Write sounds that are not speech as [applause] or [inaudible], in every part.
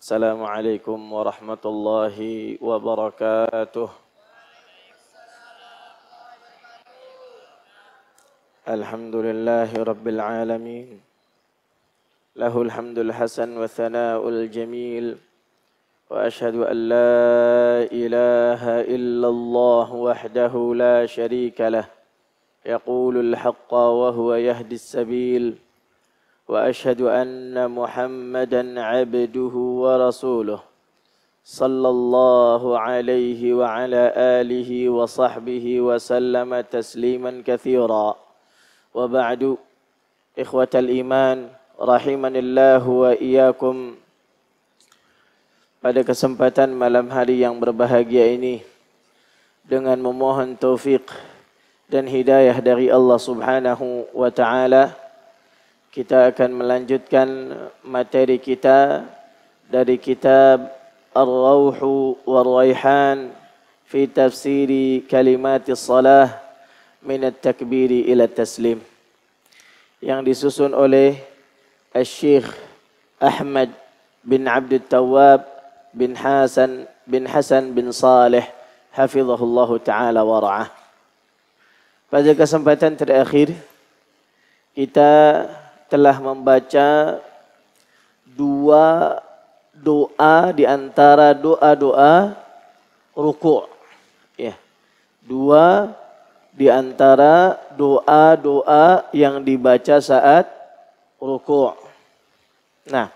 السلام عليكم ورحمة الله وبركاته الحمد لله رب العالمين له الحمد الحسن والثناء الجميل وأشهد أن لا إله إلا الله وحده لا شريك له يقول الحق وهو يهدي السبيل واشهد ان محمدا عبده ورسوله صلى الله عليه وعلى اله وصحبه وسلم تسليما كثيرا وبعد اخوه الايمان رحمني الله واياكم pada kesempatan malam hari yang berbahagia ini dengan memohon taufik dan hidayah dari Allah Subhanahu wa taala kita akan melanjutkan materi kita dari kitab Ar-Rawhu wal-Rayhan fi tafsiri Kalimat salah min at-takbiri ila taslim yang disusun oleh Al-Syikh Ahmad bin Abdul Tawab bin Hasan bin Hasan bin Saleh hafizahullahu taala wa ra'ah. Pada kesempatan terakhir kita telah membaca dua doa di antara doa-doa ruku'. Ya. Dua di antara doa-doa yang dibaca saat ruku'. Nah,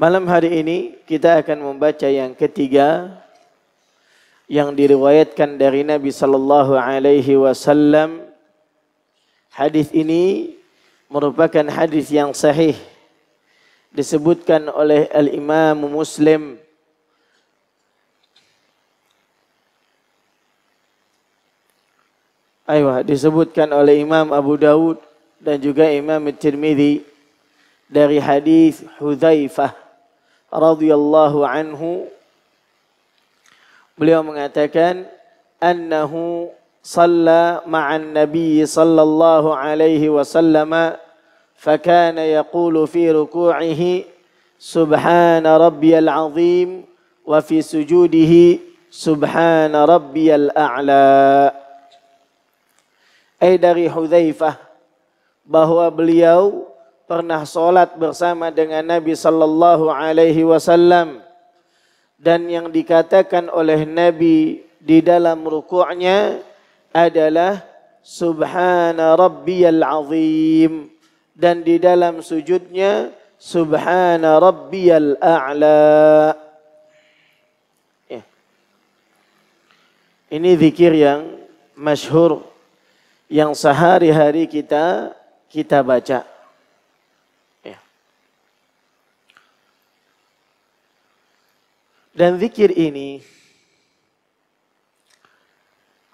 malam hari ini kita akan membaca yang ketiga yang diriwayatkan dari Nabi sallallahu alaihi wasallam Hadis ini merupakan hadis yang sahih disebutkan oleh al-Imam Muslim Aywa, disebutkan oleh Imam Abu Dawud dan juga Imam Tirmidzi dari hadis Hudzaifah radhiyallahu anhu beliau mengatakan annahu صلى مع النبي صلى الله عليه وسلم فكان يقول في ركوعه سبحان ربي العظيم وفي سجوده سبحان ربي الأعلى أي dari Hudzaifah bahwa beliau pernah sholat bersama dengan Nabi Sallallahu Alaihi Wasallam dan yang dikatakan oleh Nabi di dalam rukunya adalah subhana rabbiyal azim dan di dalam sujudnya subhana rabbiyal a'la ya. ini zikir yang masyhur yang sehari-hari kita kita baca ya. dan zikir ini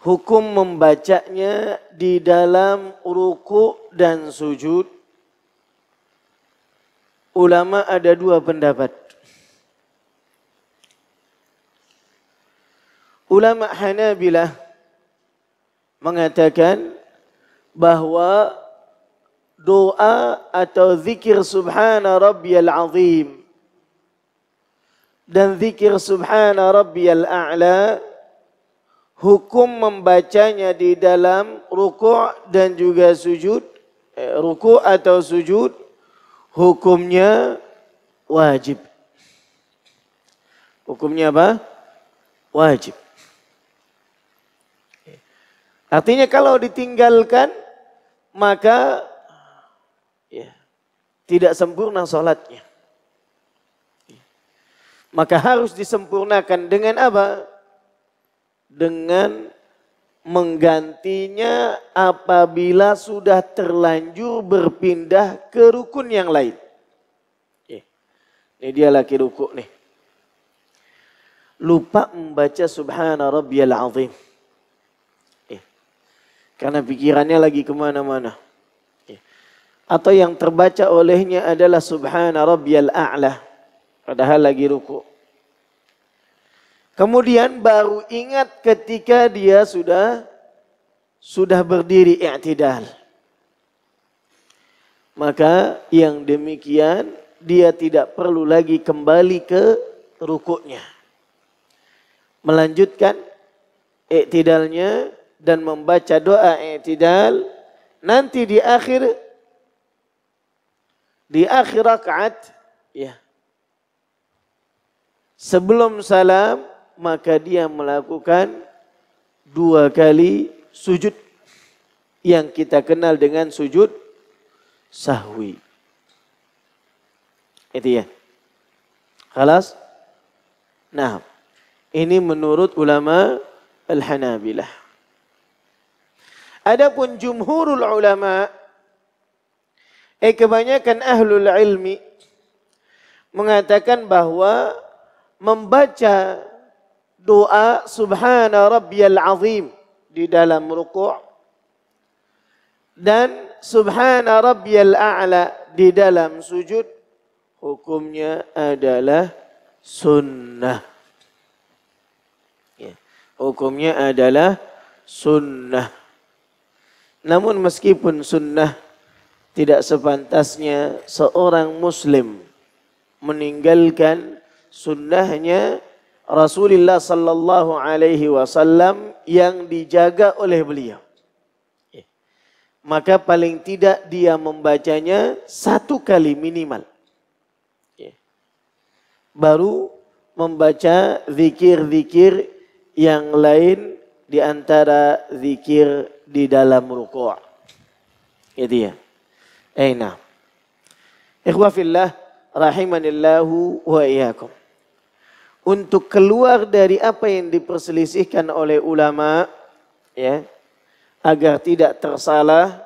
hukum membacanya di dalam ruku dan sujud. Ulama ada dua pendapat. Ulama Hanabilah mengatakan bahawa doa atau zikir subhana rabbiyal azim dan zikir subhana rabbiyal a'la hukum membacanya di dalam ruku' dan juga sujud, eh, ruku' atau sujud, hukumnya wajib. Hukumnya apa? Wajib. Artinya kalau ditinggalkan maka ya, tidak sempurna sholatnya. Maka harus disempurnakan dengan apa? dengan menggantinya apabila sudah terlanjur berpindah ke rukun yang lain. Eh, ini dia lagi ruku nih. Lupa membaca subhana rabbiyal azim. Eh. Karena pikirannya lagi kemana-mana. Eh. Atau yang terbaca olehnya adalah subhana rabbiyal a'la. Padahal lagi ruku' Kemudian baru ingat ketika dia sudah sudah berdiri i'tidal. Maka yang demikian dia tidak perlu lagi kembali ke rukuknya. Melanjutkan i'tidalnya dan membaca doa i'tidal nanti di akhir di akhir rakaat ya sebelum salam maka dia melakukan dua kali sujud yang kita kenal dengan sujud sahwi. Itu ya. kelas Nah, ini menurut ulama Al-Hanabilah. Adapun jumhurul ulama eh kebanyakan ahlul ilmi mengatakan bahwa membaca doa subhana rabbiyal azim di dalam ruku' dan subhana rabbiyal a'la di dalam sujud hukumnya adalah sunnah. Ya. Hukumnya adalah sunnah. Namun meskipun sunnah tidak sepantasnya seorang muslim meninggalkan sunnahnya Rasulullah sallallahu alaihi wasallam yang dijaga oleh beliau. Eh, maka paling tidak dia membacanya satu kali minimal. Eh, baru membaca zikir-zikir yang lain di antara zikir di dalam ruku'. Itu ya. Eina. Eh, Ikhwafillah rahimanillahu wa iyakum untuk keluar dari apa yang diperselisihkan oleh ulama ya agar tidak tersalah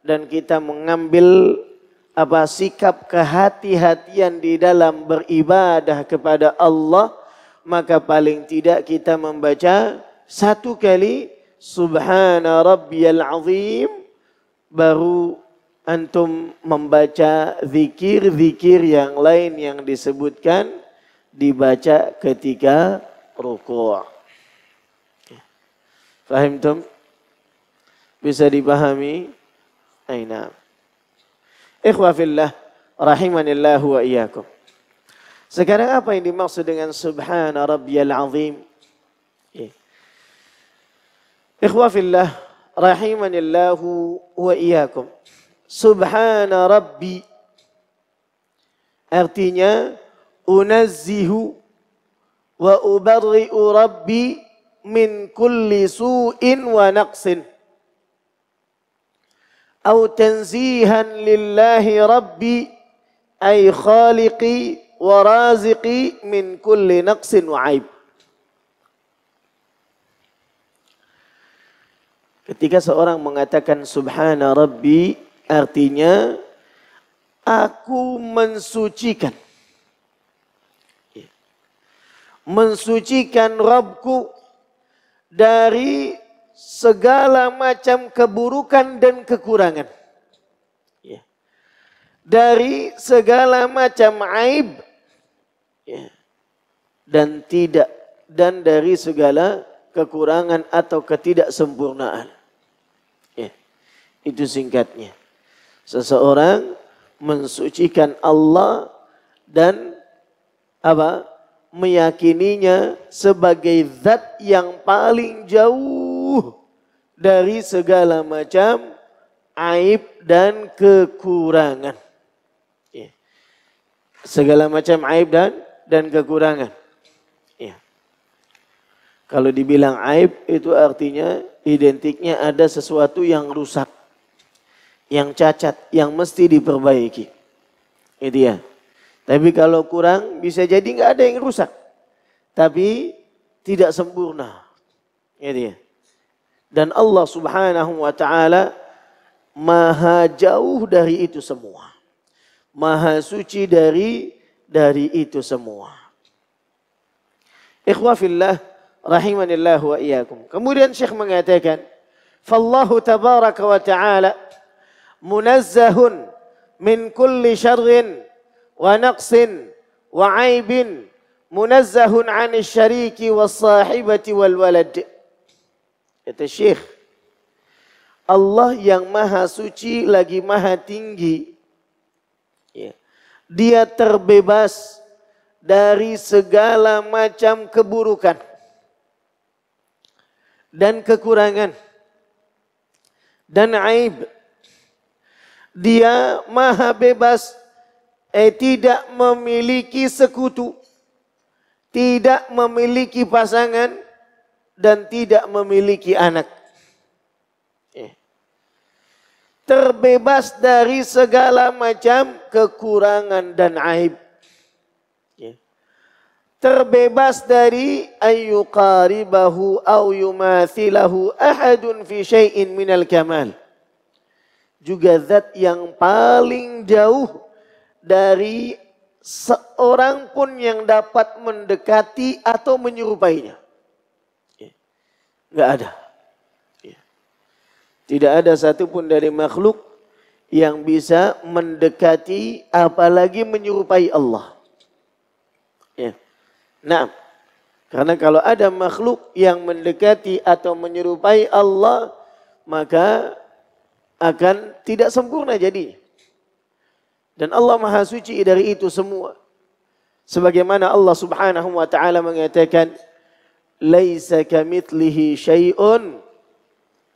dan kita mengambil apa sikap kehati-hatian di dalam beribadah kepada Allah maka paling tidak kita membaca satu kali subhana rabbiyal azim baru antum membaca zikir-zikir yang lain yang disebutkan dibaca ketika rukuk. Fahim tum? Bisa dipahami? Aina. Ikhwa fillah rahimanillahu wa iyyakum. Sekarang apa yang dimaksud dengan subhana rabbiyal azim? Ya. Ikhwa fillah rahimanillahu wa iyyakum. Subhana rabbi artinya unazzihu wa ubarri'u rabbi min kulli su'in wa naqsin. Au tanzihan lillahi rabbi ay khaliqi wa raziqi min kulli naqsin wa aib. Ketika seorang mengatakan subhana rabbi artinya aku mensucikan mensucikan Rabbku dari segala macam keburukan dan kekurangan. Ya. Dari segala macam aib ya. dan tidak dan dari segala kekurangan atau ketidaksempurnaan. Ya. Itu singkatnya. Seseorang mensucikan Allah dan apa? meyakininya sebagai zat yang paling jauh dari segala macam aib dan kekurangan. Ya. Segala macam aib dan dan kekurangan. Ya. Kalau dibilang aib itu artinya identiknya ada sesuatu yang rusak, yang cacat, yang mesti diperbaiki. Itu ya. Tapi kalau kurang bisa jadi nggak ada yang rusak. Tapi tidak sempurna. Ya dia. Dan Allah subhanahu wa ta'ala maha jauh dari itu semua. Maha suci dari dari itu semua. Ikhwafillah rahimanillah wa iyyakum. Kemudian Syekh mengatakan, "Fallahu tabaraka wa ta'ala munazzahun min kulli syarrin wa naqsin wa aibin munazzahun an syariki was sahibati wal walad. Kata Syekh, Allah yang maha suci lagi maha tinggi. Ya. Dia terbebas dari segala macam keburukan dan kekurangan dan aib. Dia maha bebas eh tidak memiliki sekutu, tidak memiliki pasangan dan tidak memiliki anak. Eh. Terbebas dari segala macam kekurangan dan aib. Eh. Terbebas dari ayyuqaribahu au yumathilahu ahadun fi syai'in minal kamal. Juga zat yang paling jauh dari seorang pun yang dapat mendekati atau menyerupainya. Ya. Gak ada. Ya. Tidak ada satupun dari makhluk yang bisa mendekati apalagi menyerupai Allah. Ya. Nah, karena kalau ada makhluk yang mendekati atau menyerupai Allah, maka akan tidak sempurna jadi. Dan Allah Maha Suci dari itu semua. Sebagaimana Allah Subhanahu wa taala mengatakan, "Laisa kamitslihi syai'un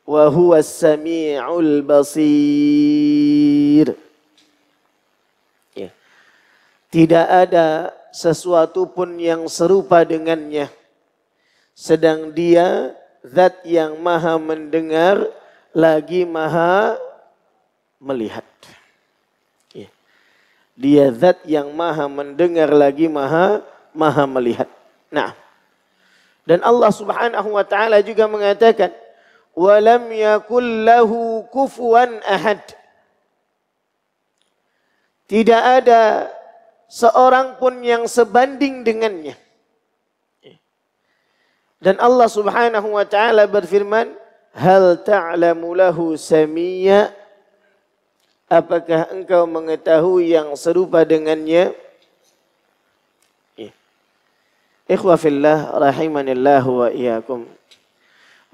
wa huwa samiul basir." Ya. Tidak ada sesuatu pun yang serupa dengannya. Sedang dia zat yang maha mendengar lagi maha melihat. Dia zat yang maha mendengar lagi maha maha melihat. Nah. Dan Allah Subhanahu wa taala juga mengatakan, "Wa lam yakul lahu kufuwan ahad." Tidak ada seorang pun yang sebanding dengannya. Dan Allah Subhanahu wa taala berfirman, "Hal ta'lamu lahu samia?" Apakah engkau mengetahui yang serupa dengannya? Ya. Ikhwafillah rahimanillahu wa iyakum.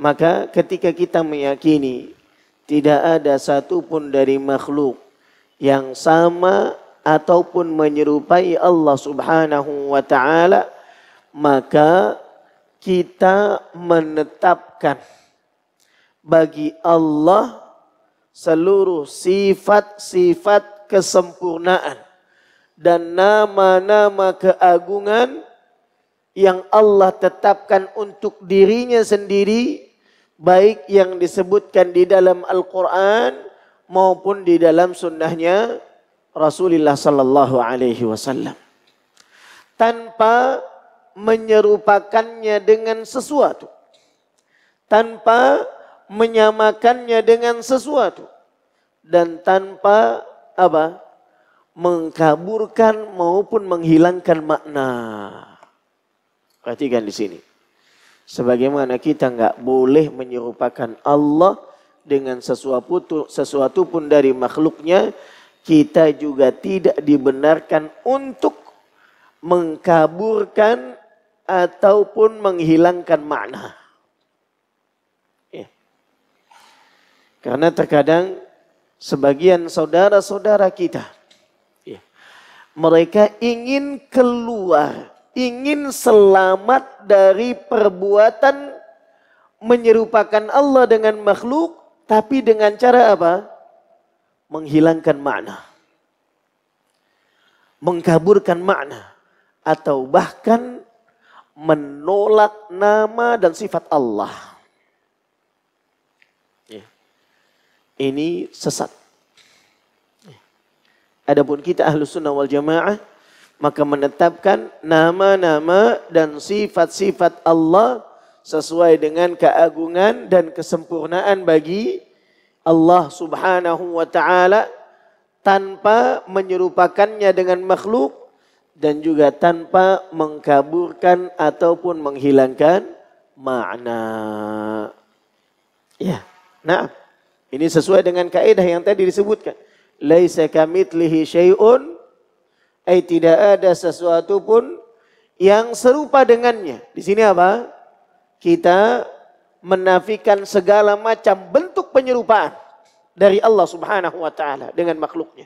Maka ketika kita meyakini tidak ada satupun dari makhluk yang sama ataupun menyerupai Allah Subhanahu wa taala, maka kita menetapkan bagi Allah seluruh sifat-sifat kesempurnaan dan nama-nama keagungan yang Allah tetapkan untuk dirinya sendiri baik yang disebutkan di dalam Al-Qur'an maupun di dalam sunnahnya Rasulullah sallallahu alaihi wasallam tanpa menyerupakannya dengan sesuatu tanpa menyamakannya dengan sesuatu dan tanpa apa mengkaburkan maupun menghilangkan makna. Perhatikan di sini. Sebagaimana kita nggak boleh menyerupakan Allah dengan sesuatu, sesuatu pun dari makhluknya, kita juga tidak dibenarkan untuk mengkaburkan ataupun menghilangkan makna. Karena terkadang sebagian saudara-saudara kita ya, mereka ingin keluar, ingin selamat dari perbuatan menyerupakan Allah dengan makhluk tapi dengan cara apa? Menghilangkan makna. Mengkaburkan makna atau bahkan menolak nama dan sifat Allah. ini sesat. Adapun kita ahlu sunnah wal jamaah maka menetapkan nama-nama dan sifat-sifat Allah sesuai dengan keagungan dan kesempurnaan bagi Allah Subhanahu wa taala tanpa menyerupakannya dengan makhluk dan juga tanpa mengkaburkan ataupun menghilangkan makna. Ya, nah. Ini sesuai dengan kaidah yang tadi disebutkan. Laisa kamitslihi syai'un ai tidak ada sesuatu pun yang serupa dengannya. Di sini apa? Kita menafikan segala macam bentuk penyerupaan dari Allah Subhanahu wa taala dengan makhluknya.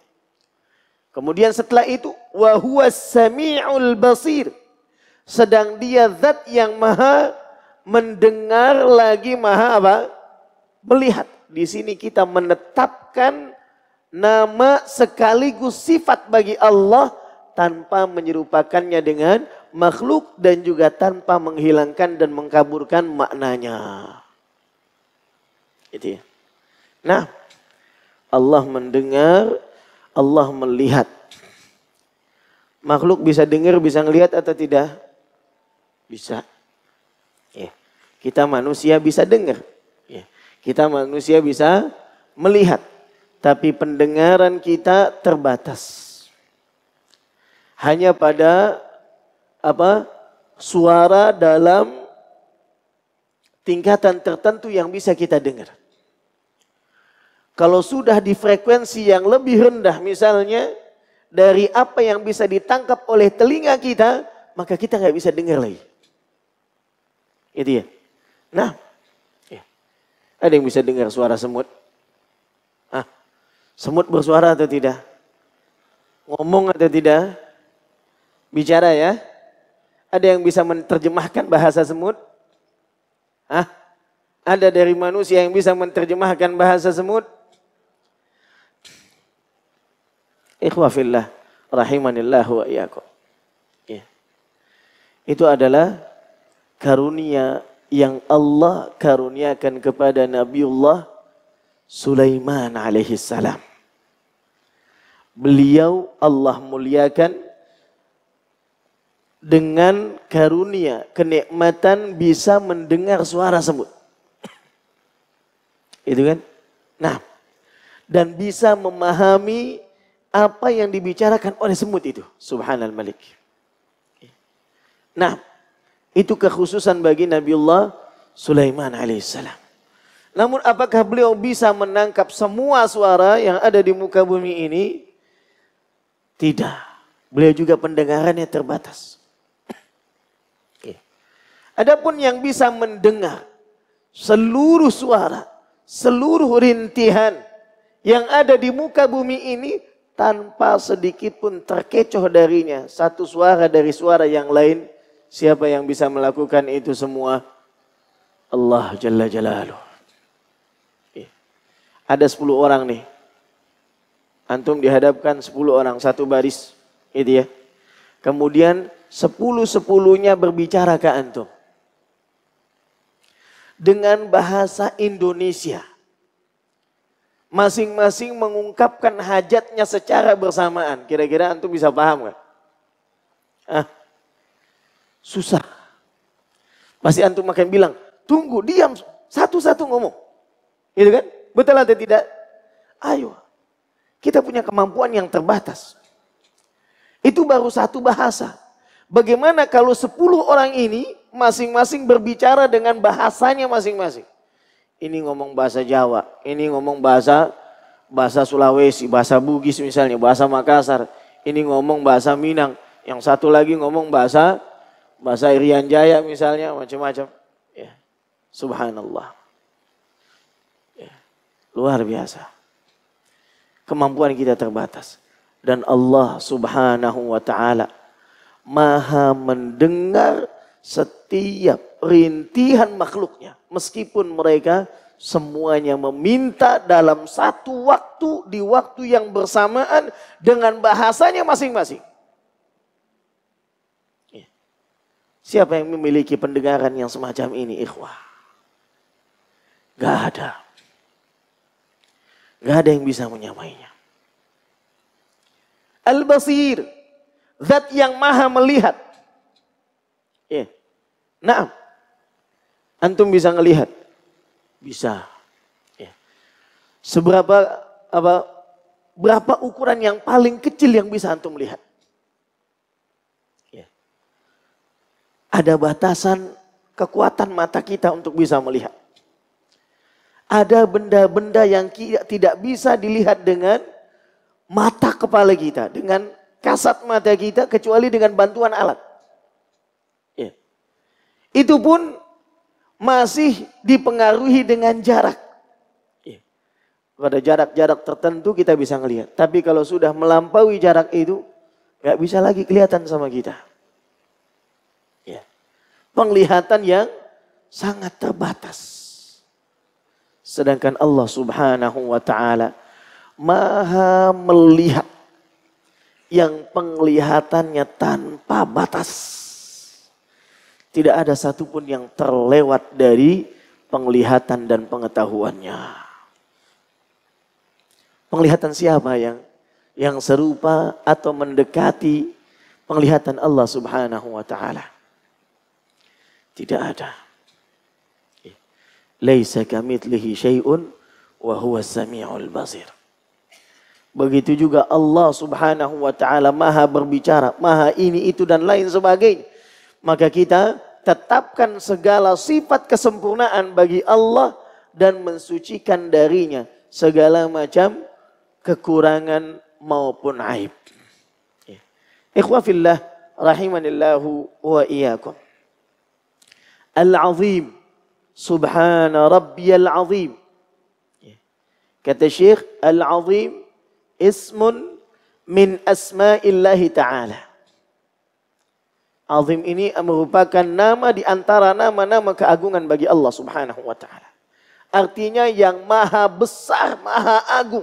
Kemudian setelah itu wa huwa samiul basir. Sedang dia zat yang maha mendengar lagi maha apa? melihat. Di sini kita menetapkan nama sekaligus sifat bagi Allah tanpa menyerupakannya dengan makhluk dan juga tanpa menghilangkan dan mengkaburkan maknanya. Itu ya. Nah, Allah mendengar, Allah melihat. Makhluk bisa dengar, bisa melihat atau tidak? Bisa. Ya. Kita manusia bisa dengar. Kita manusia bisa melihat, tapi pendengaran kita terbatas. Hanya pada apa? suara dalam tingkatan tertentu yang bisa kita dengar. Kalau sudah di frekuensi yang lebih rendah misalnya dari apa yang bisa ditangkap oleh telinga kita, maka kita nggak bisa dengar lagi. Itu ya. Nah, ada yang bisa dengar suara semut? Ah, semut bersuara atau tidak? Ngomong atau tidak? Bicara ya? Ada yang bisa menerjemahkan bahasa semut? Ah, ada dari manusia yang bisa menerjemahkan bahasa semut? Ikhwafillah rahimanillah wa iyakum. Ya. Itu adalah karunia yang Allah karuniakan kepada Nabiullah Sulaiman salam. Beliau Allah muliakan dengan karunia, kenikmatan bisa mendengar suara semut. [coughs] Itu kan? Nah, dan bisa memahami apa yang dibicarakan oleh semut itu. Subhanal Malik. Nah, itu kekhususan bagi Nabiullah Sulaiman alaihissalam. Namun apakah beliau bisa menangkap semua suara yang ada di muka bumi ini? Tidak. Beliau juga pendengarannya terbatas. Okay. Adapun yang bisa mendengar seluruh suara, seluruh rintihan yang ada di muka bumi ini tanpa sedikit pun terkecoh darinya satu suara dari suara yang lain Siapa yang bisa melakukan itu semua? Allah Jalla Jalaluh. Ada sepuluh orang nih. Antum dihadapkan sepuluh orang, satu baris. Itu ya. Kemudian sepuluh sepuluhnya berbicara ke antum. Dengan bahasa Indonesia. Masing-masing mengungkapkan hajatnya secara bersamaan. Kira-kira antum bisa paham gak? Ah, susah. Pasti antum makin bilang, tunggu, diam, satu-satu ngomong. Gitu kan? Betul atau tidak? Ayo, kita punya kemampuan yang terbatas. Itu baru satu bahasa. Bagaimana kalau sepuluh orang ini masing-masing berbicara dengan bahasanya masing-masing? Ini ngomong bahasa Jawa, ini ngomong bahasa bahasa Sulawesi, bahasa Bugis misalnya, bahasa Makassar, ini ngomong bahasa Minang, yang satu lagi ngomong bahasa bahasa Irian Jaya misalnya macam-macam. Ya. Subhanallah. Ya. Luar biasa. Kemampuan kita terbatas dan Allah Subhanahu wa taala Maha mendengar setiap rintihan makhluknya meskipun mereka semuanya meminta dalam satu waktu di waktu yang bersamaan dengan bahasanya masing-masing. Siapa yang memiliki pendengaran yang semacam ini, ikhwah? Gak ada. Gak ada yang bisa menyamainya. Al-Basir. Zat yang maha melihat. Ya. Nah. Antum bisa melihat Bisa. Ya. Seberapa apa berapa ukuran yang paling kecil yang bisa antum lihat? Ada batasan kekuatan mata kita untuk bisa melihat. Ada benda-benda yang tidak bisa dilihat dengan mata kepala kita, dengan kasat mata kita, kecuali dengan bantuan alat. Ya. Itu pun masih dipengaruhi dengan jarak. Ya. Pada jarak-jarak tertentu kita bisa melihat. Tapi kalau sudah melampaui jarak itu, nggak bisa lagi kelihatan sama kita penglihatan yang sangat terbatas. Sedangkan Allah Subhanahu wa taala Maha melihat yang penglihatannya tanpa batas. Tidak ada satupun yang terlewat dari penglihatan dan pengetahuannya. Penglihatan siapa yang yang serupa atau mendekati penglihatan Allah Subhanahu wa taala? Tidak ada. Iya. Laisa kamitlihi syai'un wa huwa samiul basir. Begitu juga Allah Subhanahu wa taala Maha berbicara, Maha ini itu dan lain sebagainya. Maka kita tetapkan segala sifat kesempurnaan bagi Allah dan mensucikan darinya segala macam kekurangan maupun aib. Iya. Ikhwafillah rahimanillahu wa iyakum al-azim. Subhana rabbiyal azim. Kata Syekh, al-azim ismun min asma'illahi ta'ala. Azim ini merupakan nama di antara nama-nama keagungan bagi Allah subhanahu wa ta'ala. Artinya yang maha besar, maha agung.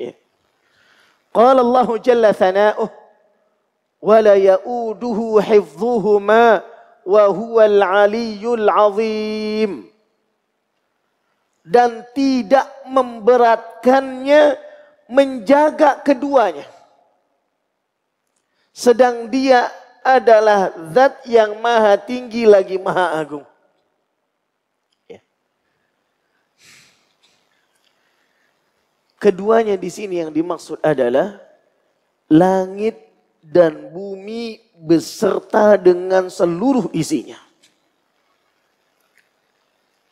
Ya. Qala Allah jalla thana'uh wa la ya'uduhu hifdhuhuma wa huwal aliyul azim. Dan tidak memberatkannya menjaga keduanya. Sedang dia adalah zat yang maha tinggi lagi maha agung. Ya. Keduanya di sini yang dimaksud adalah langit dan bumi beserta dengan seluruh isinya.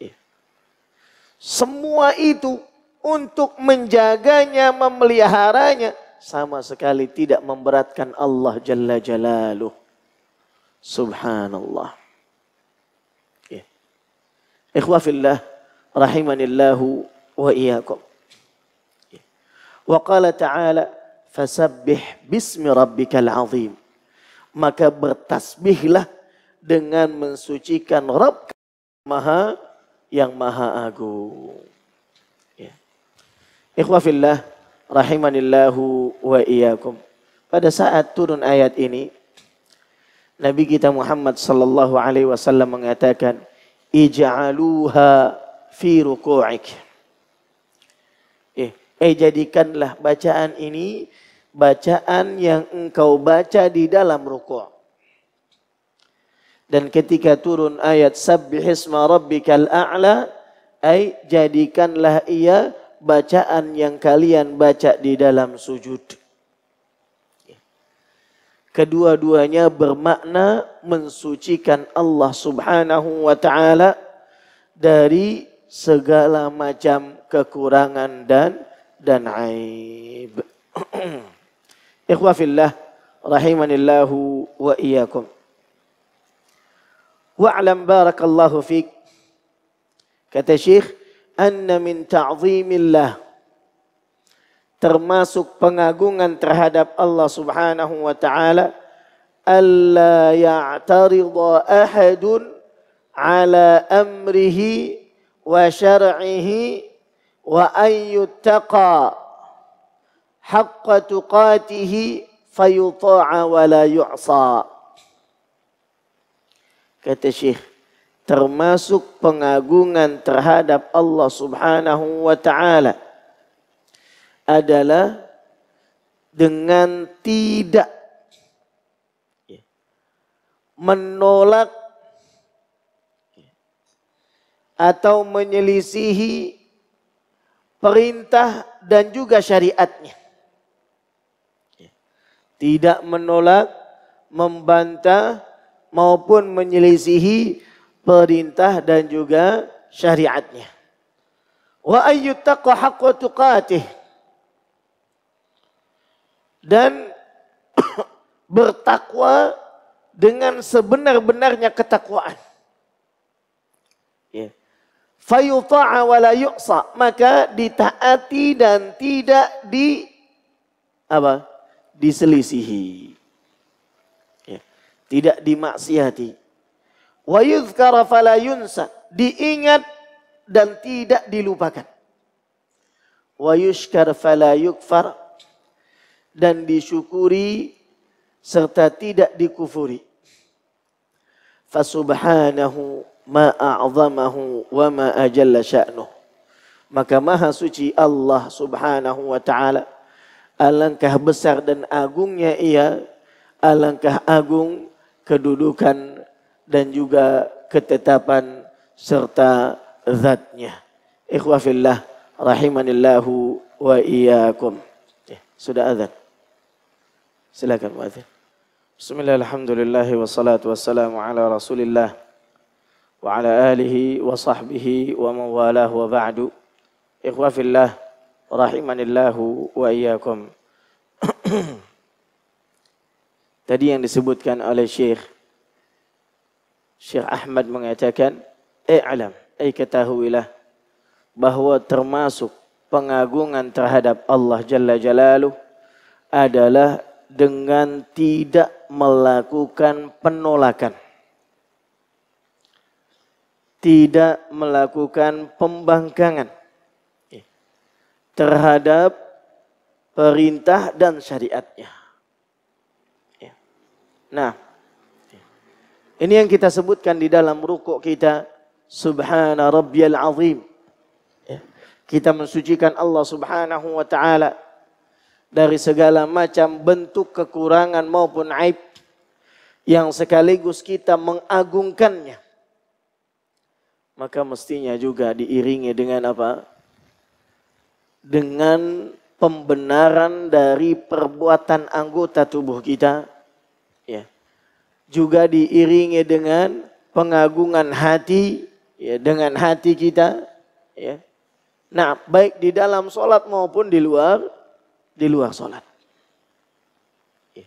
Iya. Semua itu untuk menjaganya, memeliharanya sama sekali tidak memberatkan Allah Jalla Jalaluh. Subhanallah. Iya. Ikhwafillah rahimanillahu wa iyakum. Iya. Wa qala ta'ala Fasabbih bismi rabbikal azim. Maka bertasbihlah dengan mensucikan Rabb Maha yang Maha Agung. Ya. Ikhwafillah rahimanillahu wa iyyakum. Pada saat turun ayat ini Nabi kita Muhammad sallallahu alaihi wasallam mengatakan ij'aluha fi ruku'ik. Eh, eh jadikanlah bacaan ini bacaan yang engkau baca di dalam rukuk. Dan ketika turun ayat sabbihisma rabbikal a'la ay jadikanlah ia bacaan yang kalian baca di dalam sujud. Kedua-duanya bermakna mensucikan Allah Subhanahu wa taala dari segala macam kekurangan dan dan aib. [clears throat] إخوة في الله fillah الله وإياكم واعلم بارك الله فيك كتشيخ أن من تعظيم الله termasuk pengagungan terhadap Allah Subhanahu wa taala alla ya'taridha ahadun ala amrihi wa syar'ihi wa ayyuttaqa haqqa tuqatihi fayuta'a wa la yu'sa. Kata Syekh, termasuk pengagungan terhadap Allah Subhanahu wa taala adalah dengan tidak menolak atau menyelisihi perintah dan juga syariatnya tidak menolak, membantah maupun menyelisihi perintah dan juga syariatnya. Wa ayyuttaqwa haqqa tuqatih. Dan [coughs] bertakwa dengan sebenar-benarnya ketakwaan. Ya. Fayuta'a wa la yu'sa. Maka ditaati dan tidak di apa? diselisihi. Ya. Tidak dimaksiati. Wa yudhkara fala yunsa. Diingat dan tidak dilupakan. Wa yushkar fala yukfar. Dan disyukuri serta tidak dikufuri. Fasubhanahu ma'a'zamahu wa ma'ajalla sya'nuh. Maka maha suci Allah subhanahu wa ta'ala Alangkah besar dan agungnya ia, alangkah agung kedudukan dan juga ketetapan serta zatnya. Ikhwafillah rahimanillahu wa iyyakum. Eh, sudah azan. Silakan muadzin. Bismillahirrahmanirrahim. alhamdulillah, wassalatu wassalamu ala rasulillah wa ala alihi wa sahbihi wa mawalah wa ba'du. Ikhwafillah rahimanillahu wa iyyakum. Tadi yang disebutkan oleh Syekh Syekh Ahmad mengatakan, "Eh alam, eh ketahuilah bahwa termasuk pengagungan terhadap Allah Jalla Jalaluh adalah dengan tidak melakukan penolakan. Tidak melakukan pembangkangan terhadap perintah dan syariatnya. Ya. Nah, ini yang kita sebutkan di dalam rukuk kita. Subhana Rabbiyal Azim. Ya. Kita mensucikan Allah subhanahu wa ta'ala dari segala macam bentuk kekurangan maupun aib yang sekaligus kita mengagungkannya. Maka mestinya juga diiringi dengan apa? dengan pembenaran dari perbuatan anggota tubuh kita ya juga diiringi dengan pengagungan hati ya dengan hati kita ya nah baik di dalam solat maupun di luar di luar solat ya.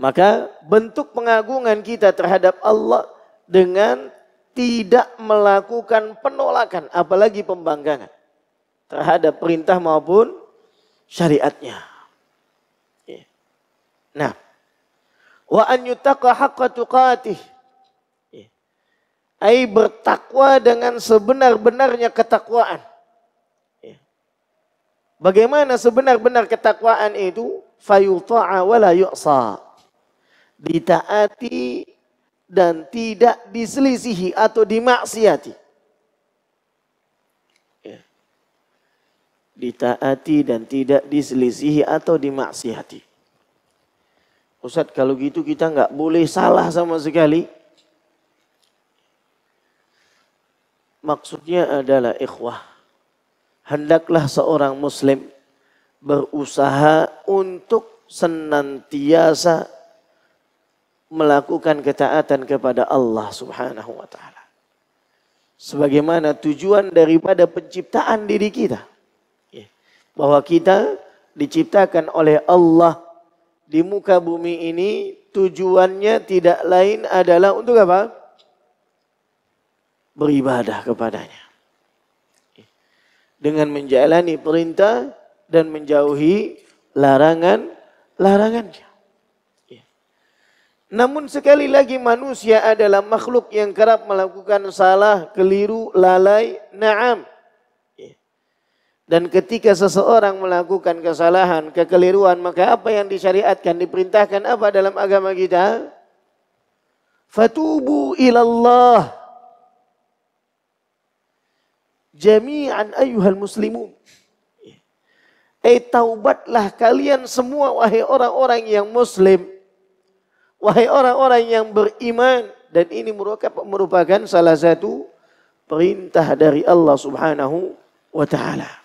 maka bentuk pengagungan kita terhadap Allah dengan tidak melakukan penolakan apalagi pembangkangan terhadap perintah maupun syariatnya. Nah, wa an yutaqa haqqa tuqatih. Ai bertakwa dengan sebenar-benarnya ketakwaan. Bagaimana sebenar-benar ketakwaan itu? Fayuta'a wa la yu'sa. Ditaati dan tidak diselisihi atau dimaksiati. ditaati dan tidak diselisihi atau dimaksiati. Ustaz kalau gitu kita nggak boleh salah sama sekali. Maksudnya adalah ikhwah. Hendaklah seorang muslim berusaha untuk senantiasa melakukan ketaatan kepada Allah subhanahu wa ta'ala. Sebagaimana tujuan daripada penciptaan diri kita bahwa kita diciptakan oleh Allah di muka bumi ini tujuannya tidak lain adalah untuk apa? Beribadah kepadanya. Dengan menjalani perintah dan menjauhi larangan larangannya. Namun sekali lagi manusia adalah makhluk yang kerap melakukan salah, keliru, lalai, naam. Dan ketika seseorang melakukan kesalahan, kekeliruan, maka apa yang disyariatkan, diperintahkan apa dalam agama kita? Fatubu ilallah. Jami'an ayuhal muslimun. Eh taubatlah kalian semua wahai orang-orang yang muslim. Wahai orang-orang yang beriman. Dan ini merupakan salah satu perintah dari Allah subhanahu wa ta'ala.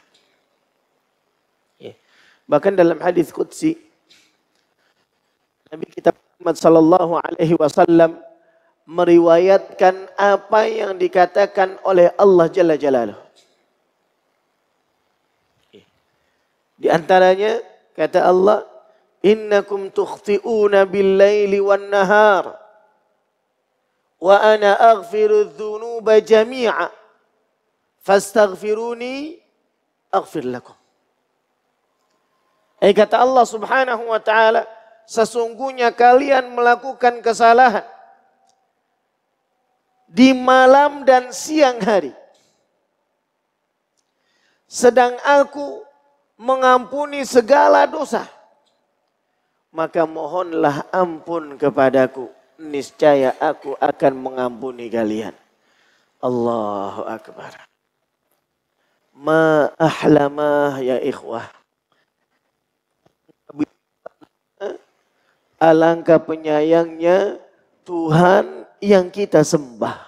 Bahkan dalam hadis Qudsi, Nabi kita Muhammad Sallallahu Alaihi Wasallam meriwayatkan apa yang dikatakan oleh Allah Jalla Jalaluh. Di antaranya kata Allah, "Innakum tukhti'una bil-laili wan-nahar wa ana aghfiru dzunuba jami'a fastaghfiruni aghfir lakum." Eh kata Allah subhanahu wa ta'ala, sesungguhnya kalian melakukan kesalahan di malam dan siang hari. Sedang aku mengampuni segala dosa. Maka mohonlah ampun kepadaku. Niscaya aku akan mengampuni kalian. Allahu Akbar. Ma ahlamah ya ikhwah. Alangkah penyayangnya Tuhan yang kita sembah.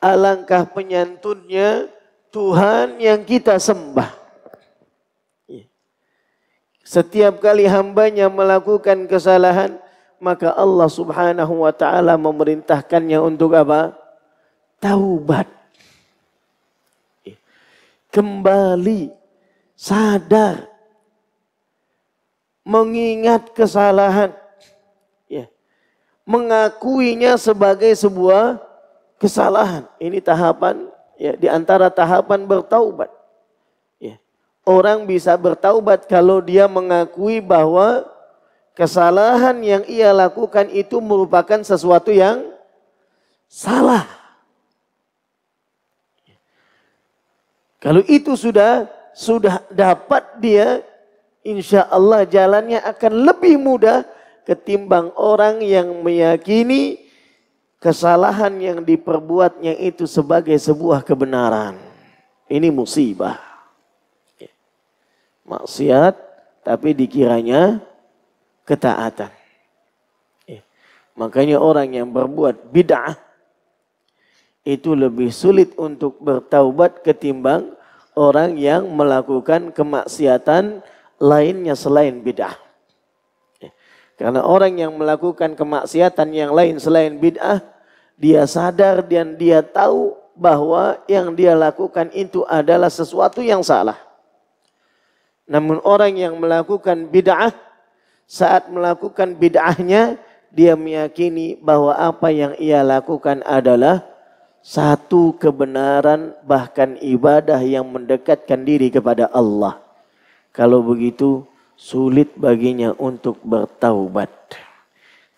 Alangkah penyantunnya Tuhan yang kita sembah. Setiap kali hambanya melakukan kesalahan, maka Allah subhanahu wa ta'ala memerintahkannya untuk apa? Taubat. Kembali, sadar, mengingat kesalahan, ya, mengakuinya sebagai sebuah kesalahan. Ini tahapan ya, di antara tahapan bertaubat. Ya. Orang bisa bertaubat kalau dia mengakui bahwa kesalahan yang ia lakukan itu merupakan sesuatu yang salah. Kalau itu sudah sudah dapat dia insya Allah jalannya akan lebih mudah ketimbang orang yang meyakini kesalahan yang diperbuatnya itu sebagai sebuah kebenaran. Ini musibah. Ya. Maksiat tapi dikiranya ketaatan. Ya. Makanya orang yang berbuat bid'ah itu lebih sulit untuk bertaubat ketimbang orang yang melakukan kemaksiatan lainnya selain bid'ah. Ya. Karena orang yang melakukan kemaksiatan yang lain selain bid'ah, dia sadar dan dia tahu bahwa yang dia lakukan itu adalah sesuatu yang salah. Namun orang yang melakukan bid'ah, saat melakukan bid'ahnya, dia meyakini bahwa apa yang ia lakukan adalah satu kebenaran bahkan ibadah yang mendekatkan diri kepada Allah. Kalau begitu sulit baginya untuk bertaubat.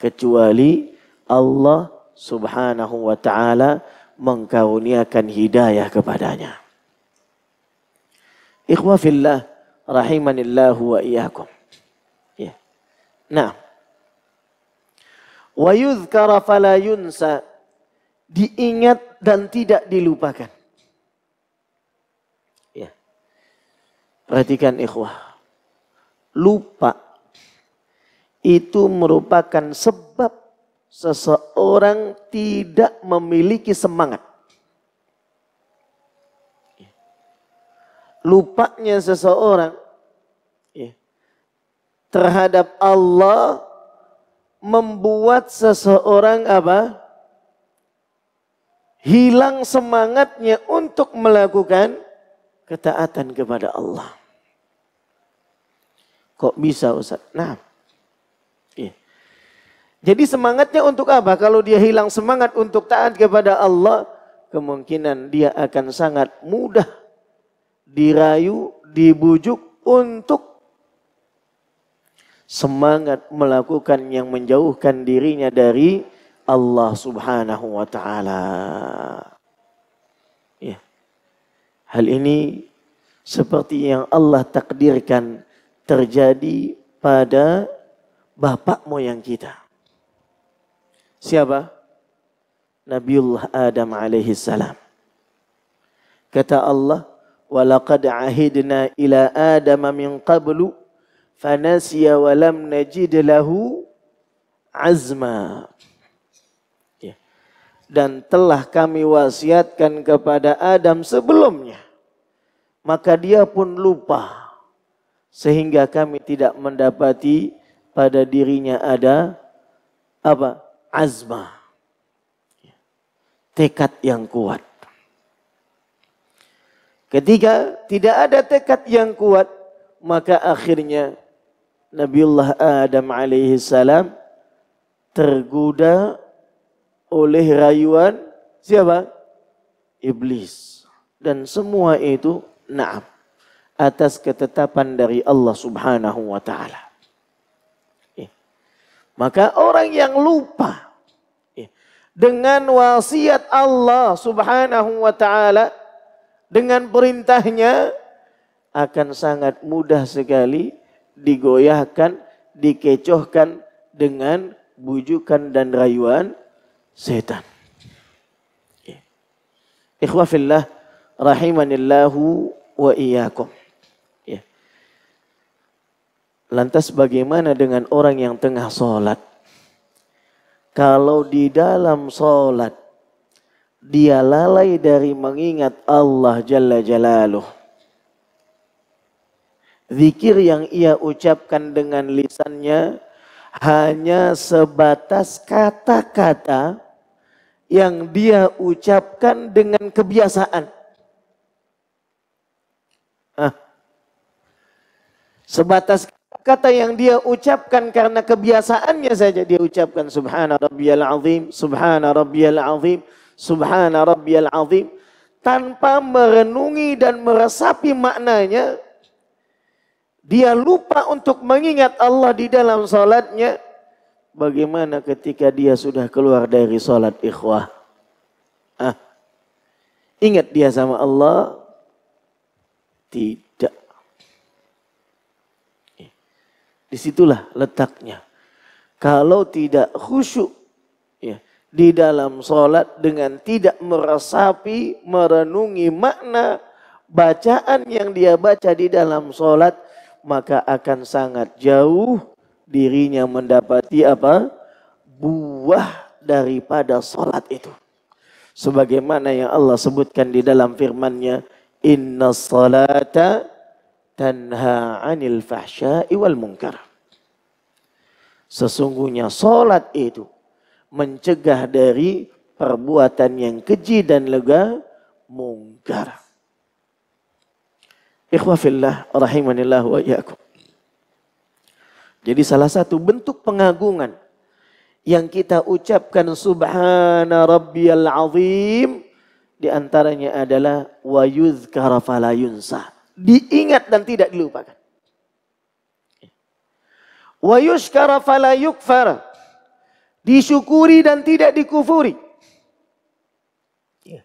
Kecuali Allah subhanahu wa ta'ala mengkauniakan hidayah kepadanya. Ikhwa fillah rahimanillahu wa iyyakum. Ya. Nah. Wa yuzkara fala yunsa. Diingat dan tidak dilupakan. Perhatikan ikhwah. Lupa itu merupakan sebab seseorang tidak memiliki semangat. Lupanya seseorang ya, terhadap Allah membuat seseorang apa? Hilang semangatnya untuk melakukan ketaatan kepada Allah. Kok bisa Ustaz? Nah. Ya. Jadi semangatnya untuk apa? Kalau dia hilang semangat untuk taat kepada Allah, kemungkinan dia akan sangat mudah dirayu, dibujuk untuk semangat melakukan yang menjauhkan dirinya dari Allah Subhanahu wa taala. Ya. Hal ini seperti yang Allah takdirkan terjadi pada bapak moyang kita. Siapa? Nabiullah Adam alaihi salam. Kata Allah, "Walaqad ahidna ila Adam min qablu fanasiya wa lam najid lahu azma." Ya. Dan telah kami wasiatkan kepada Adam sebelumnya. Maka dia pun lupa sehingga kami tidak mendapati pada dirinya ada apa? azma Tekad yang kuat. Ketika tidak ada tekad yang kuat, maka akhirnya Nabiullah Adam alaihi salam tergoda oleh rayuan siapa? Iblis. Dan semua itu naam atas ketetapan dari Allah Subhanahu wa taala. Eh, maka orang yang lupa eh, dengan wasiat Allah Subhanahu wa taala dengan perintahnya akan sangat mudah sekali digoyahkan, dikecohkan dengan bujukan dan rayuan setan. Eh, ikhwafillah rahimanillahu wa iyyakum. Lantas bagaimana dengan orang yang tengah sholat? Kalau di dalam sholat dia lalai dari mengingat Allah Jalla Jalaluh. Zikir yang ia ucapkan dengan lisannya hanya sebatas kata-kata yang dia ucapkan dengan kebiasaan. Sebatas kata yang dia ucapkan karena kebiasaannya saja dia ucapkan subhana rabbiyal azim subhana rabbiyal azim subhana rabbiyal azim tanpa merenungi dan meresapi maknanya dia lupa untuk mengingat Allah di dalam salatnya bagaimana ketika dia sudah keluar dari salat ikhwah ah ingat dia sama Allah tidak Disitulah letaknya. Kalau tidak khusyuk ya, di dalam sholat dengan tidak meresapi, merenungi makna bacaan yang dia baca di dalam sholat, maka akan sangat jauh dirinya mendapati apa? Buah daripada sholat itu. Sebagaimana yang Allah sebutkan di dalam firmannya, Inna salata tanha 'anil fahsya'i wal munkar. Sesungguhnya salat itu mencegah dari perbuatan yang keji dan lega mungkar. Ikhwafillah rahimanillah wa iyakum. Jadi salah satu bentuk pengagungan yang kita ucapkan subhana rabbiyal azim di antaranya adalah wa yuzkara fala yunsa diingat dan tidak dilupakan. Wa yushkara fala yukfar. Disyukuri dan tidak dikufuri. Ya.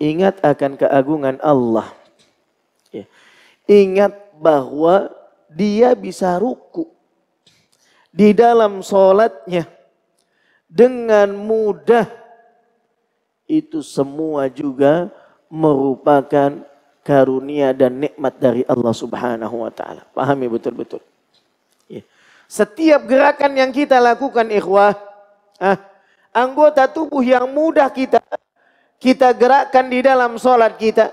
Ingat akan keagungan Allah. Ya. Ingat bahwa dia bisa ruku di dalam sholatnya dengan mudah. Itu semua juga merupakan karunia dan nikmat dari Allah Subhanahu wa taala. Pahami betul-betul. Ya. Setiap gerakan yang kita lakukan ikhwah, ah, anggota tubuh yang mudah kita kita gerakkan di dalam solat kita,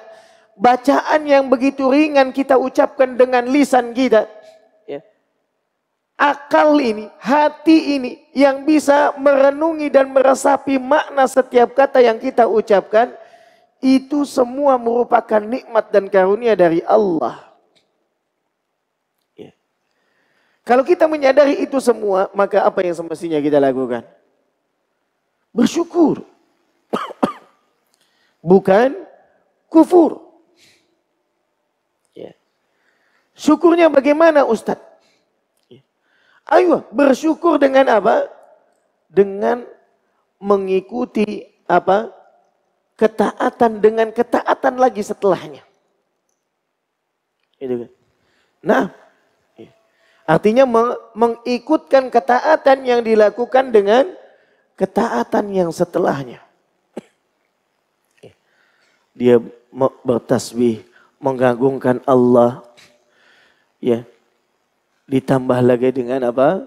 bacaan yang begitu ringan kita ucapkan dengan lisan kita. Ya. Akal ini, hati ini yang bisa merenungi dan meresapi makna setiap kata yang kita ucapkan itu semua merupakan nikmat dan karunia dari Allah. Ya. Kalau kita menyadari itu semua, maka apa yang semestinya kita lakukan? Bersyukur. [coughs] Bukan kufur. Ya. Syukurnya bagaimana Ustadz? Ya. Ayo bersyukur dengan apa? Dengan mengikuti apa Ketaatan dengan ketaatan lagi setelahnya. Itu kan. Nah, iya. artinya mengikutkan ketaatan yang dilakukan dengan ketaatan yang setelahnya. Iya. Dia bertasbih, mengagungkan Allah. Ya. Ditambah lagi dengan apa?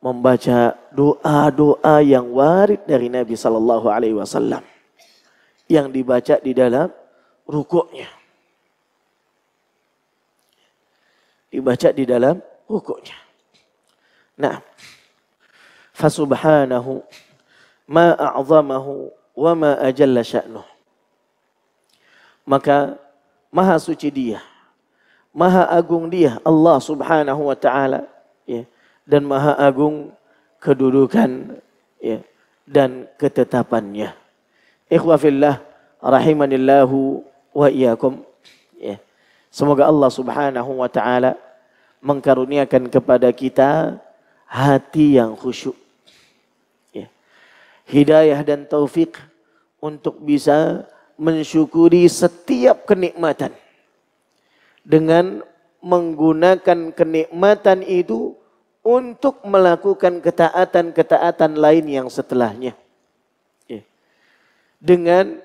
Membaca doa-doa yang warid dari Nabi sallallahu alaihi wasallam yang dibaca di dalam rukuknya. Dibaca di dalam rukuknya. Nah, fasubhanahu ma a'zamahu wa ma ajalla sya'nuh. Maka maha suci dia, maha agung dia Allah subhanahu wa ta'ala ya, dan maha agung kedudukan ya, dan ketetapannya ikhwafillah rahimanillahu wa iyakum. Ya. Semoga Allah Subhanahu wa taala mengkaruniakan kepada kita hati yang khusyuk. Ya. Hidayah dan taufik untuk bisa mensyukuri setiap kenikmatan dengan menggunakan kenikmatan itu untuk melakukan ketaatan-ketaatan lain yang setelahnya dengan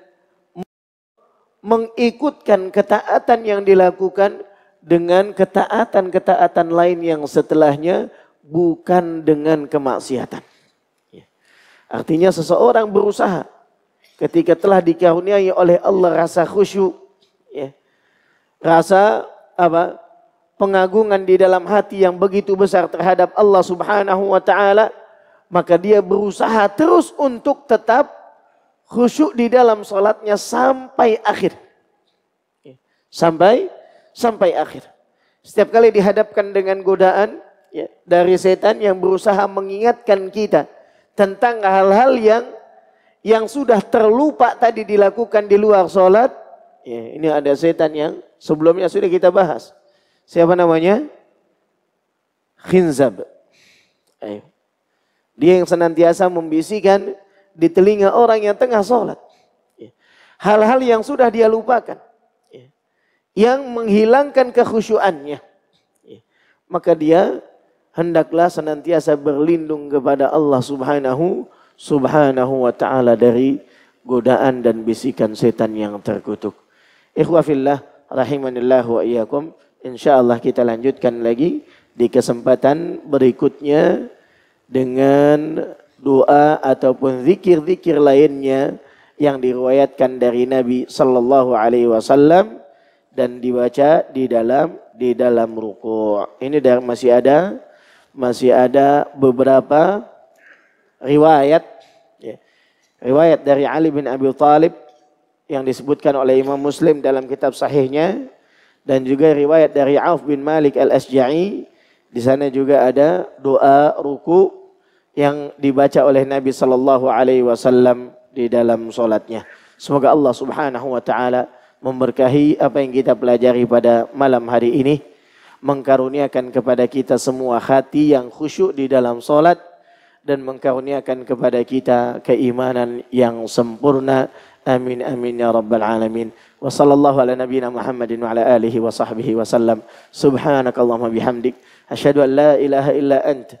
mengikutkan ketaatan yang dilakukan dengan ketaatan-ketaatan lain yang setelahnya bukan dengan kemaksiatan. Ya. Artinya seseorang berusaha ketika telah dikaruniai oleh Allah rasa khusyuk, ya, rasa apa pengagungan di dalam hati yang begitu besar terhadap Allah Subhanahu wa taala, maka dia berusaha terus untuk tetap khusyuk di dalam sholatnya sampai akhir. Sampai sampai akhir. Setiap kali dihadapkan dengan godaan ya, dari setan yang berusaha mengingatkan kita tentang hal-hal yang yang sudah terlupa tadi dilakukan di luar sholat. Ya, ini ada setan yang sebelumnya sudah kita bahas. Siapa namanya? Khinzab. Ayo. Dia yang senantiasa membisikkan di telinga orang yang tengah sholat. Ya. Hal-hal yang sudah dia lupakan. Ya. Yang menghilangkan kekhusyuannya. Ya. Maka dia hendaklah senantiasa berlindung kepada Allah subhanahu subhanahu wa ta'ala dari godaan dan bisikan setan yang terkutuk. Ikhwafillah rahimanillah wa iyakum. Insyaallah kita lanjutkan lagi di kesempatan berikutnya dengan doa ataupun zikir-zikir lainnya yang diriwayatkan dari Nabi Shallallahu Alaihi Wasallam dan dibaca di dalam di dalam ruku. Ini masih ada masih ada beberapa riwayat ya, riwayat dari Ali bin Abi Talib yang disebutkan oleh Imam Muslim dalam kitab sahihnya dan juga riwayat dari Auf bin Malik al-Asja'i di sana juga ada doa ruku yang dibaca oleh Nabi Shallallahu Alaihi Wasallam di dalam solatnya. Semoga Allah Subhanahu Wa Taala memberkahi apa yang kita pelajari pada malam hari ini, mengkaruniakan kepada kita semua hati yang khusyuk di dalam solat dan mengkaruniakan kepada kita keimanan yang sempurna. Amin amin ya rabbal alamin. Wa sallallahu ala nabiyyina Muhammadin wa ala alihi wa sahbihi wa sallam. Subhanakallahumma bihamdik asyhadu an la ilaha illa anta